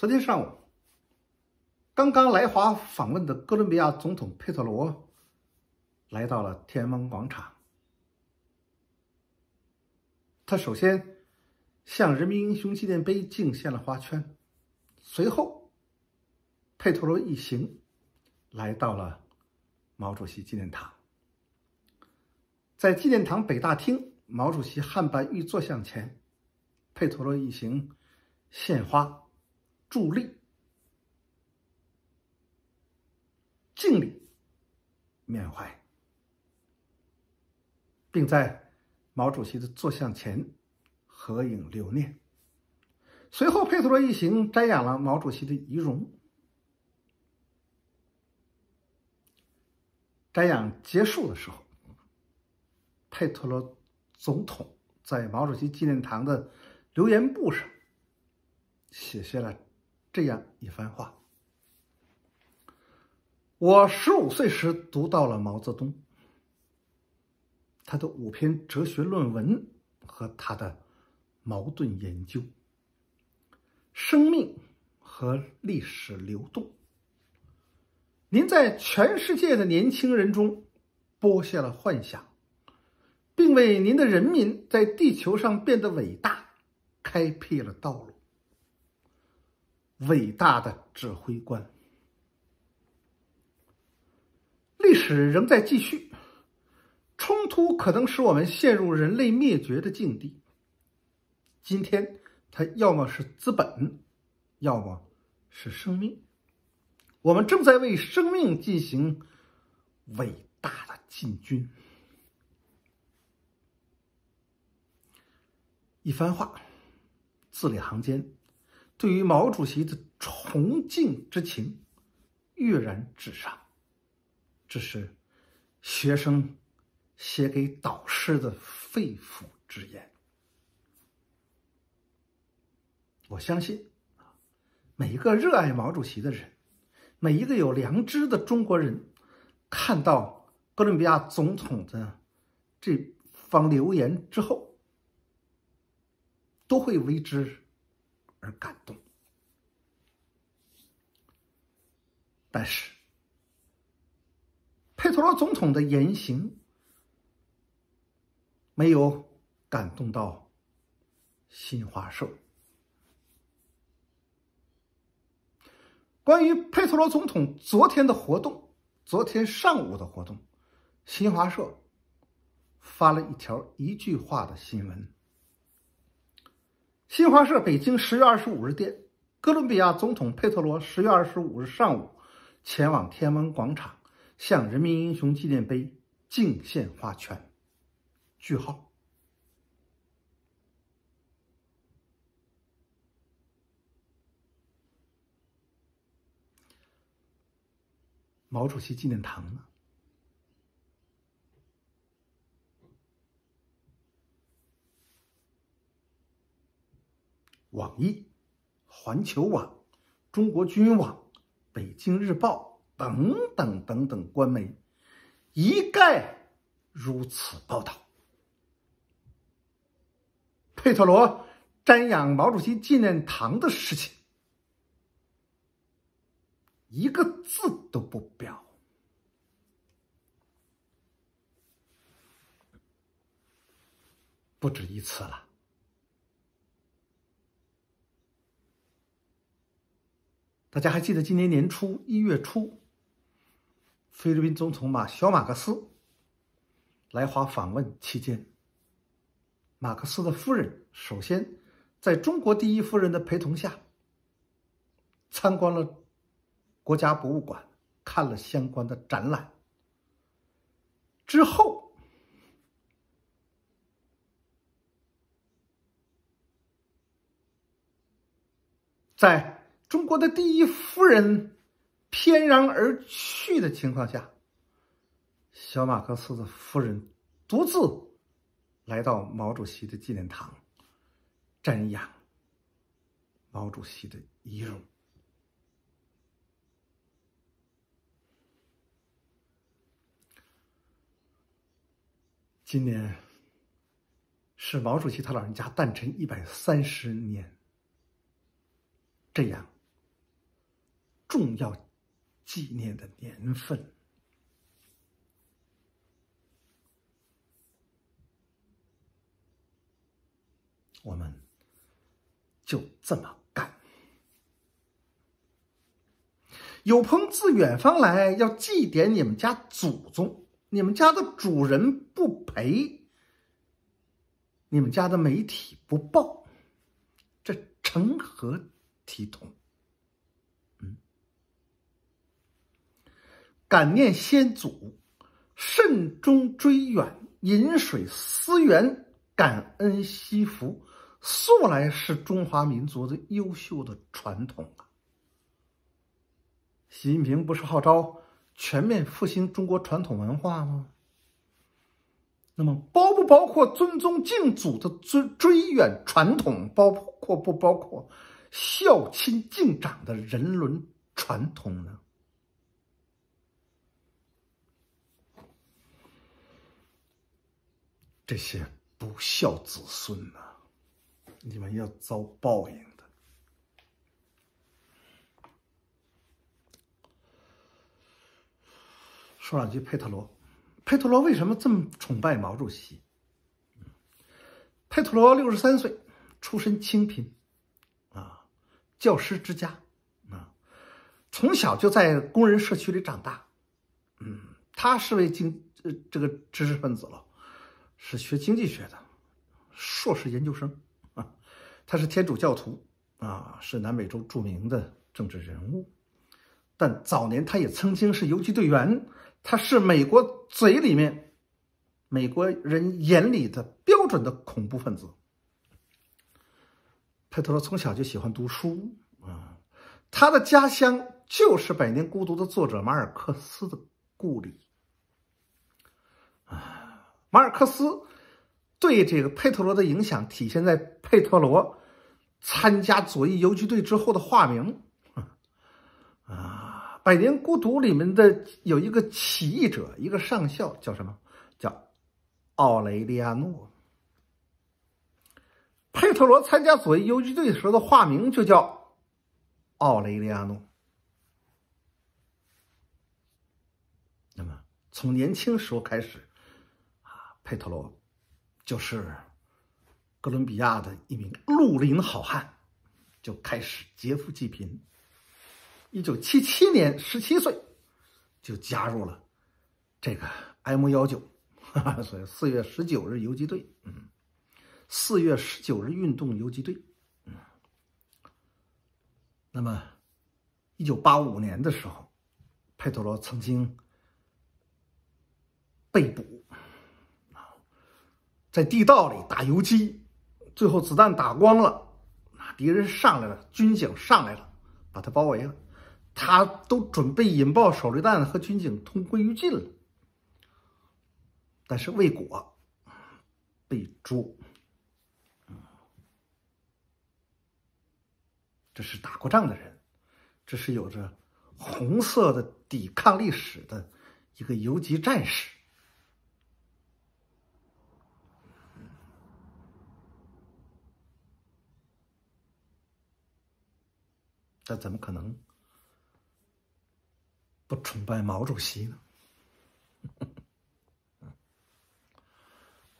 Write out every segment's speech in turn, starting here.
昨天上午，刚刚来华访问的哥伦比亚总统佩特罗来到了天安门广场。他首先向人民英雄纪念碑敬献了花圈，随后，佩特罗一行来到了毛主席纪念堂。在纪念堂北大厅毛主席汉白玉坐像前，佩特罗一行献花。助力、敬礼、缅怀，并在毛主席的坐像前合影留念。随后，佩特罗一行瞻仰了毛主席的遗容。瞻仰结束的时候，佩特罗总统在毛主席纪念堂的留言簿上，写下了。这样一番话，我十五岁时读到了毛泽东，他的五篇哲学论文和他的矛盾研究，生命和历史流动。您在全世界的年轻人中播下了幻想，并为您的人民在地球上变得伟大开辟了道路。伟大的指挥官，历史仍在继续，冲突可能使我们陷入人类灭绝的境地。今天，它要么是资本，要么是生命。我们正在为生命进行伟大的进军。一番话，字里行间。对于毛主席的崇敬之情，跃然纸上。这是学生写给导师的肺腑之言。我相信啊，每一个热爱毛主席的人，每一个有良知的中国人，看到哥伦比亚总统的这方留言之后，都会为之。而感动，但是佩特罗总统的言行没有感动到新华社。关于佩特罗总统昨天的活动，昨天上午的活动，新华社发了一条一句话的新闻。新华社北京十月二十五日电，哥伦比亚总统佩特罗十月二十五日上午前往天安门广场，向人民英雄纪念碑敬献花圈。句号。毛主席纪念堂呢？网易、环球网、中国军网、北京日报等等等等官媒，一概如此报道。佩特罗瞻仰毛主席纪念堂的事情，一个字都不表，不止一次了。大家还记得今年年初一月初，菲律宾总统马小马克思来华访问期间，马克思的夫人首先在中国第一夫人的陪同下参观了国家博物馆，看了相关的展览，之后在。中国的第一夫人翩然而去的情况下，小马克思的夫人独自来到毛主席的纪念堂，瞻仰毛主席的遗容。今年是毛主席他老人家诞辰一百三十年，这样。重要纪念的年份，我们就这么干。有朋自远方来，要祭奠你们家祖宗，你们家的主人不陪，你们家的媒体不报，这成何体统？感念先祖，慎终追远，饮水思源，感恩惜福，素来是中华民族的优秀的传统啊。习近平不是号召全面复兴中国传统文化吗？那么，包不包括尊宗敬祖的尊追远传统？包括不包括孝亲敬长的人伦传统呢？这些不孝子孙呐，你们要遭报应的。说两句佩特罗，佩特罗为什么这么崇拜毛主席？佩特罗六十三岁，出身清贫啊，教师之家啊，从小就在工人社区里长大。嗯，他是位经这个知识分子了。是学经济学的，硕士研究生啊，他是天主教徒啊，是南美洲著名的政治人物，但早年他也曾经是游击队员。他是美国嘴里面、美国人眼里的标准的恐怖分子。佩特罗从小就喜欢读书啊，他的家乡就是《百年孤独》的作者马尔克斯的故里啊。马尔克斯对这个佩特罗的影响体现在佩特罗参加左翼游击队之后的化名。啊，《百年孤独》里面的有一个起义者，一个上校叫什么？叫奥雷利亚诺。佩特罗参加左翼游击队时候的化名就叫奥雷利亚诺。那么，从年轻时候开始。佩特罗，就是哥伦比亚的一名绿林好汉，就开始劫富济贫。一九七七年，十七岁就加入了这个 M 幺九，所以四月十九日游击队，嗯，四月十九日运动游击队，嗯。那么，一九八五年的时候，佩特罗曾经被捕。在地道里打游击，最后子弹打光了，那敌人上来了，军警上来了，把他包围了，他都准备引爆手榴弹和军警同归于尽了，但是未果，被捉。这是打过仗的人，这是有着红色的抵抗历史的一个游击战士。他怎么可能不崇拜毛主席呢？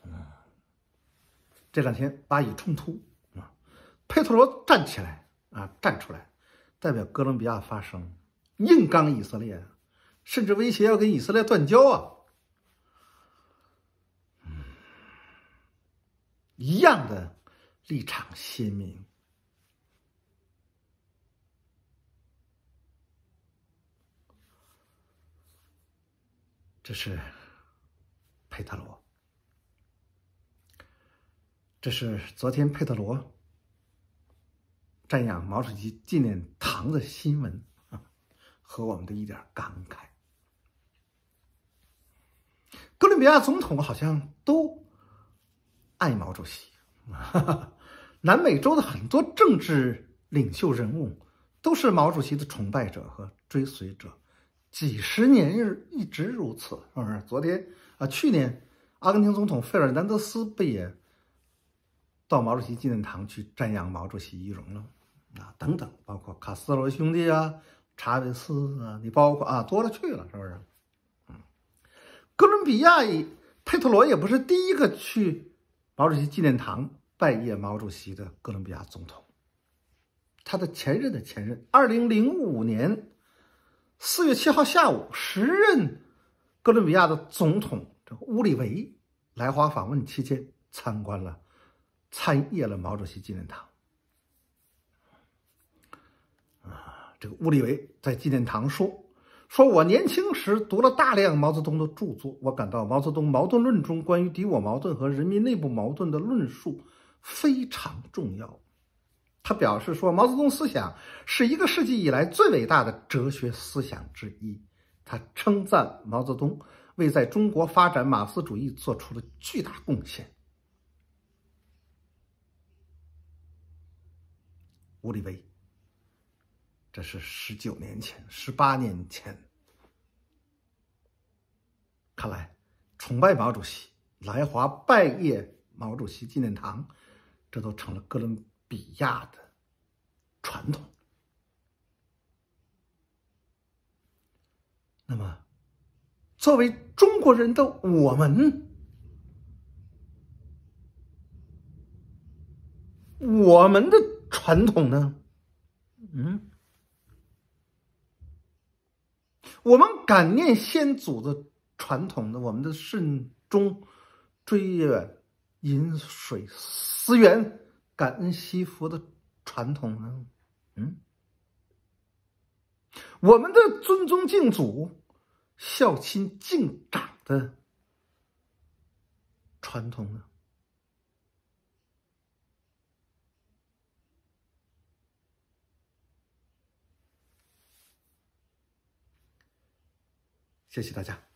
这两天巴以冲突啊，佩特罗站起来啊，站出来代表哥伦比亚发声，硬刚以色列，甚至威胁要跟以色列断交啊，一样的立场鲜明。这是佩特罗，这是昨天佩特罗瞻仰毛主席纪念堂的新闻和我们的一点感慨。哥伦比亚总统好像都爱毛主席，南美洲的很多政治领袖人物都是毛主席的崇拜者和追随者。几十年日一直如此，是不是？昨天啊，去年，阿根廷总统费尔南德斯不也到毛主席纪念堂去瞻仰毛主席遗容了啊？等等，包括卡斯罗兄弟啊，查韦斯啊，你包括啊，多了去了，是不是？嗯，哥伦比亚佩特罗也不是第一个去毛主席纪念堂拜谒毛主席的哥伦比亚总统，他的前任的前任，二零零五年。四月七号下午，时任哥伦比亚的总统这个乌里维来华访问期间，参观了、参谒了毛主席纪念堂。啊，这个乌里维在纪念堂说：“说我年轻时读了大量毛泽东的著作，我感到毛泽东《矛盾论》中关于敌我矛盾和人民内部矛盾的论述非常重要。”他表示说：“毛泽东思想是一个世纪以来最伟大的哲学思想之一。”他称赞毛泽东为在中国发展马克思主义做出了巨大贡献。吴立维，这是十九年前、十八年前。看来，崇拜毛主席、来华拜谒毛主席纪念堂，这都成了哥伦。比亚的传统，那么作为中国人的我们，我们的传统呢？嗯，我们感念先祖的传统，的我们的慎终追远，饮水思源。感恩惜福的传统呢？嗯，我们的尊宗敬祖、孝亲敬长的传统呢？谢谢大家。